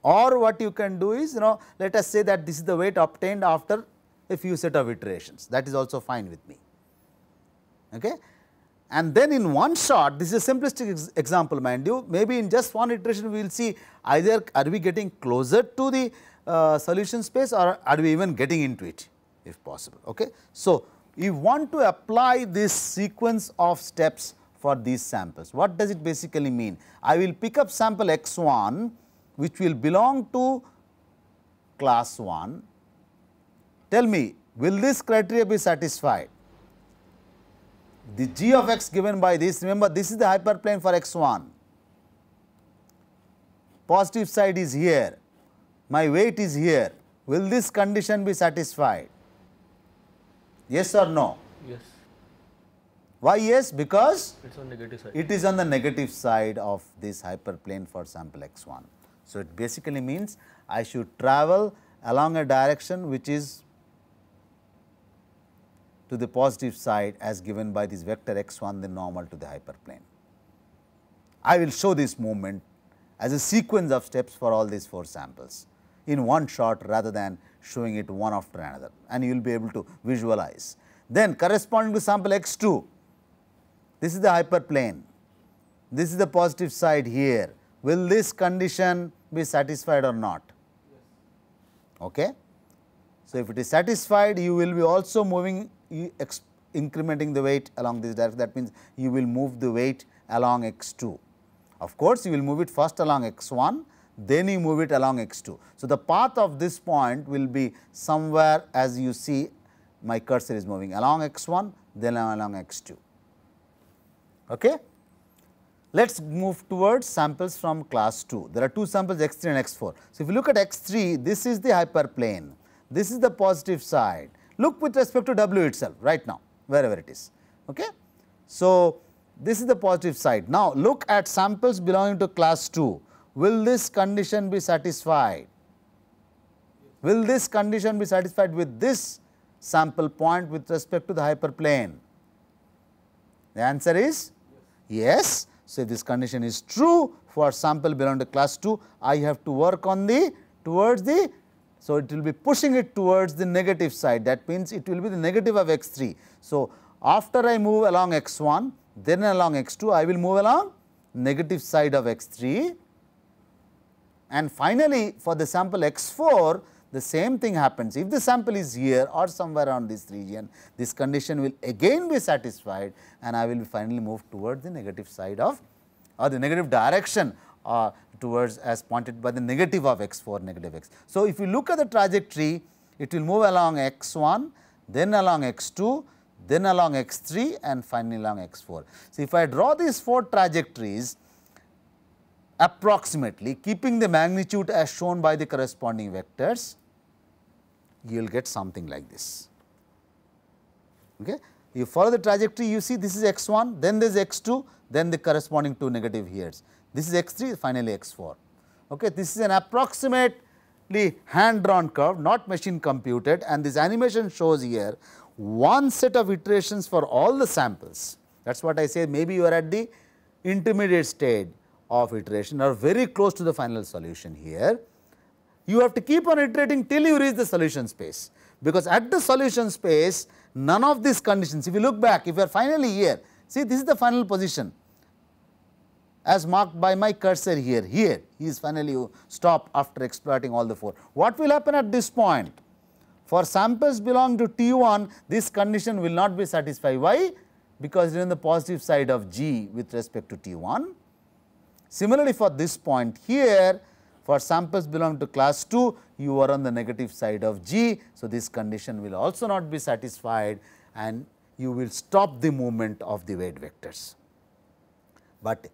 or what you can do is you know let us say that this is the weight obtained after a few set of iterations that is also fine with me. Okay? And then in one shot this is a simplistic ex example mind you maybe in just one iteration we will see either are we getting closer to the uh, solution space or are we even getting into it if possible. Okay? So, you want to apply this sequence of steps for these samples. What does it basically mean? I will pick up sample x1 which will belong to class 1. Tell me will this criteria be satisfied? The g of x given by this remember this is the hyperplane for x1 positive side is here, my weight is here, will this condition be satisfied? Yes or no? Yes. Why yes? Because it's on negative side. It is on the negative side of this hyperplane for sample x1. So, it basically means I should travel along a direction which is to the positive side as given by this vector x1 the normal to the hyperplane. I will show this movement as a sequence of steps for all these 4 samples in one shot rather than showing it one after another and you will be able to visualize. Then corresponding to sample x2, this is the hyperplane, this is the positive side here. Will this condition be satisfied or not? Okay. So, if it is satisfied, you will be also moving, incrementing the weight along this direction. That means, you will move the weight along x2. Of course, you will move it first along x1 then you move it along x2. So, the path of this point will be somewhere as you see my cursor is moving along x1 then along x2. Okay? Let us move towards samples from class 2. There are two samples x3 and x4. So, if you look at x3 this is the hyperplane, this is the positive side. Look with respect to w itself right now wherever it is. Okay? So, this is the positive side. Now, look at samples belonging to class 2 will this condition be satisfied? Will this condition be satisfied with this sample point with respect to the hyperplane? The answer is yes. So, if this condition is true for sample belong to class 2, I have to work on the towards the so, it will be pushing it towards the negative side that means it will be the negative of x 3. So, after I move along x 1 then along x 2 I will move along negative side of x 3 and finally, for the sample x4, the same thing happens. If the sample is here or somewhere around this region, this condition will again be satisfied and I will finally move towards the negative side of or the negative direction uh, towards as pointed by the negative of x4 negative x. So, if you look at the trajectory, it will move along x1, then along x2, then along x3 and finally along x4. So, if I draw these four trajectories, approximately keeping the magnitude as shown by the corresponding vectors, you will get something like this. Okay. You follow the trajectory, you see this is x 1, then there is x 2, then the corresponding two negative here's. This is x 3, finally x 4. Okay. This is an approximately hand drawn curve, not machine computed and this animation shows here one set of iterations for all the samples. That is what I say, maybe you are at the intermediate stage of iteration are very close to the final solution here, you have to keep on iterating till you reach the solution space. Because at the solution space, none of these conditions, if you look back, if you are finally here, see this is the final position as marked by my cursor here, here he is finally stop after exploiting all the four. What will happen at this point? For samples belong to T1, this condition will not be satisfied. Why? Because it is on the positive side of G with respect to T1 Similarly, for this point here, for samples belong to class 2, you are on the negative side of G. So, this condition will also not be satisfied and you will stop the movement of the weight vectors. But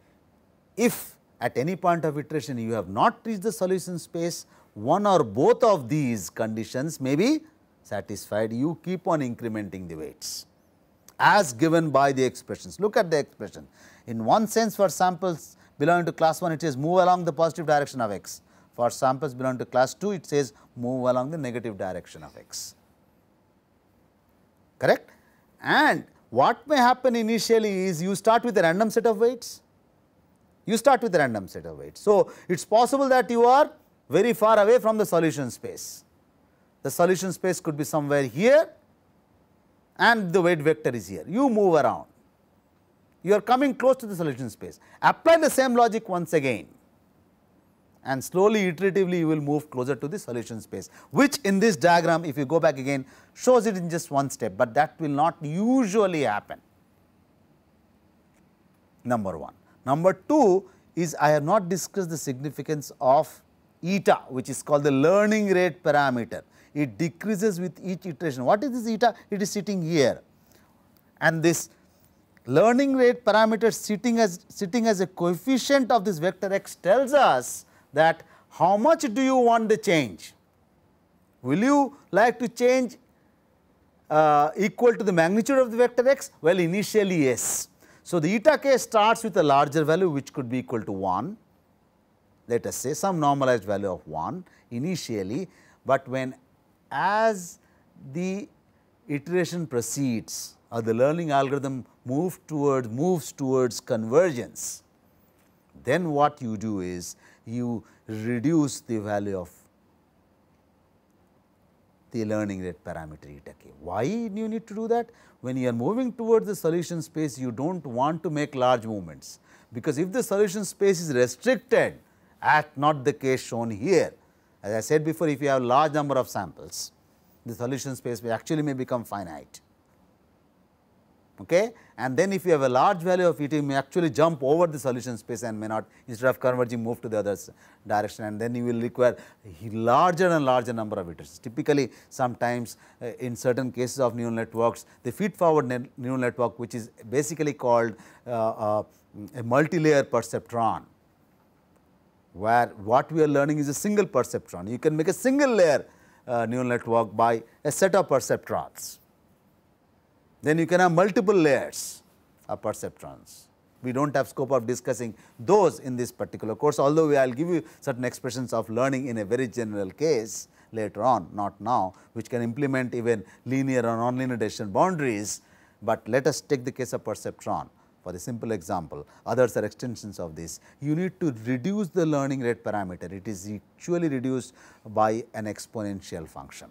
if at any point of iteration you have not reached the solution space, one or both of these conditions may be satisfied, you keep on incrementing the weights as given by the expressions. Look at the expression. In one sense for samples belonging to class 1 it says move along the positive direction of x. For samples belonging to class 2 it says move along the negative direction of x. Correct? And what may happen initially is you start with a random set of weights. You start with a random set of weights. So, it is possible that you are very far away from the solution space. The solution space could be somewhere here and the weight vector is here. You move around you are coming close to the solution space. Apply the same logic once again and slowly iteratively you will move closer to the solution space, which in this diagram if you go back again shows it in just one step, but that will not usually happen, number 1. Number 2 is I have not discussed the significance of eta which is called the learning rate parameter. It decreases with each iteration. What is this eta? It is sitting here and this learning rate parameter sitting as sitting as a coefficient of this vector x tells us that how much do you want the change? Will you like to change uh, equal to the magnitude of the vector x? Well, initially yes. So, the eta k starts with a larger value which could be equal to 1, let us say some normalized value of 1 initially, but when as the iteration proceeds or the learning algorithm move toward, moves towards convergence, then what you do is you reduce the value of the learning rate parameter eta k. Why you need to do that? When you are moving towards the solution space, you do not want to make large movements, because if the solution space is restricted at not the case shown here, as I said before, if you have large number of samples, the solution space may actually may become finite okay? and then if you have a large value of it, you may actually jump over the solution space and may not instead of converging move to the other direction and then you will require larger and larger number of iterations. Typically sometimes uh, in certain cases of neural networks, the feed forward ne neural network which is basically called uh, uh, a multi-layer perceptron where what we are learning is a single perceptron. You can make a single layer uh, neural network by a set of perceptrons. Then you can have multiple layers of perceptrons. We do not have scope of discussing those in this particular course, although I will give you certain expressions of learning in a very general case later on, not now, which can implement even linear or nonlinear decision boundaries. But let us take the case of perceptron for the simple example, others are extensions of this. You need to reduce the learning rate parameter, it is actually reduced by an exponential function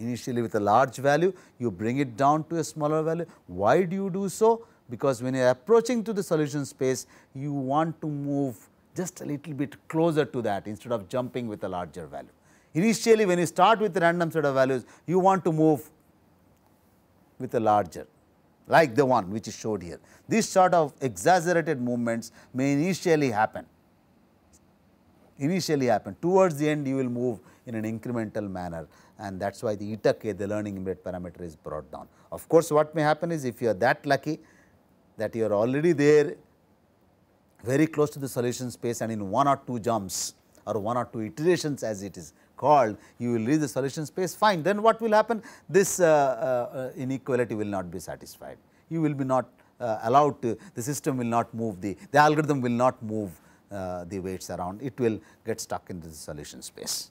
initially with a large value, you bring it down to a smaller value. Why do you do so? Because when you are approaching to the solution space, you want to move just a little bit closer to that instead of jumping with a larger value. Initially, when you start with a random set of values, you want to move with a larger like the one which is showed here. These sort of exaggerated movements may initially happen, initially happen towards the end you will move in an incremental manner and that is why the eta k, the learning rate parameter is brought down. Of course, what may happen is if you are that lucky that you are already there very close to the solution space and in one or two jumps or one or two iterations as it is called, you will reach the solution space fine. Then what will happen? This uh, uh, inequality will not be satisfied. You will be not uh, allowed to, the system will not move the, the algorithm will not move uh, the weights around, it will get stuck in the solution space.